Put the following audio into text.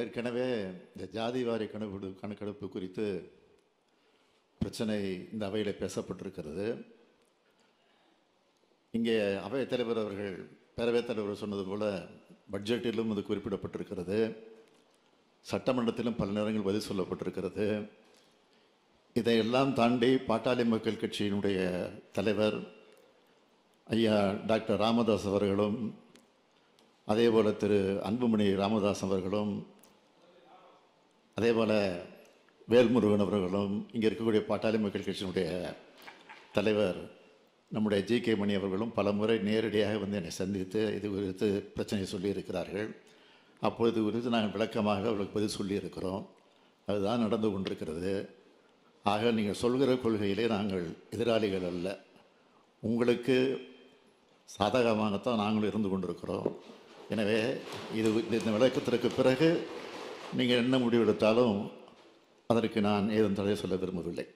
ஏற்கனவே இந்த ஜாதி வாரி கணக்கெடு கணக்கெடுப்பு குறித்து பிரச்சனை இந்த அவையில் பேசப்பட்டிருக்கிறது இங்கே அவைத் தலைவர் அவர்கள் பேரவைத் தலைவர் சொன்னது போல் பட்ஜெட்டிலும் அது குறிப்பிடப்பட்டிருக்கிறது சட்டமன்றத்திலும் பல நேரங்கள் பதில் சொல்லப்பட்டிருக்கிறது இதையெல்லாம் தாண்டி பாட்டாளி மக்கள் கட்சியினுடைய தலைவர் ஐயா டாக்டர் ராமதாஸ் அவர்களும் அதே போல் திரு அன்புமணி ராமதாஸ் அவர்களும் அதே போல் வேல்முருகன் அவர்களும் இங்கே இருக்கக்கூடிய பாட்டாளி மக்கள் கட்சியினுடைய தலைவர் நம்முடைய ஜி கே மணி அவர்களும் பல முறை நேரடியாக வந்து என்னை சந்தித்து இது குறித்து பிரச்சனையை சொல்லியிருக்கிறார்கள் அப்பொழுது குறித்து நாங்கள் விளக்கமாக அவர்களுக்கு பதில் சொல்லியிருக்கிறோம் அதுதான் நடந்து கொண்டிருக்கிறது ஆக நீங்கள் சொல்கிற கொள்கையிலே நாங்கள் எதிராளிகள் அல்ல உங்களுக்கு சாதகமாகத்தான் நாங்களும் இருந்து கொண்டிருக்கிறோம் எனவே இது இந்த விளக்கத்திற்கு பிறகு நீங்கள் என்ன முடிவெடுத்தாலும் அதற்கு நான் ஏதும் தடை சொல்ல விரும்பவில்லை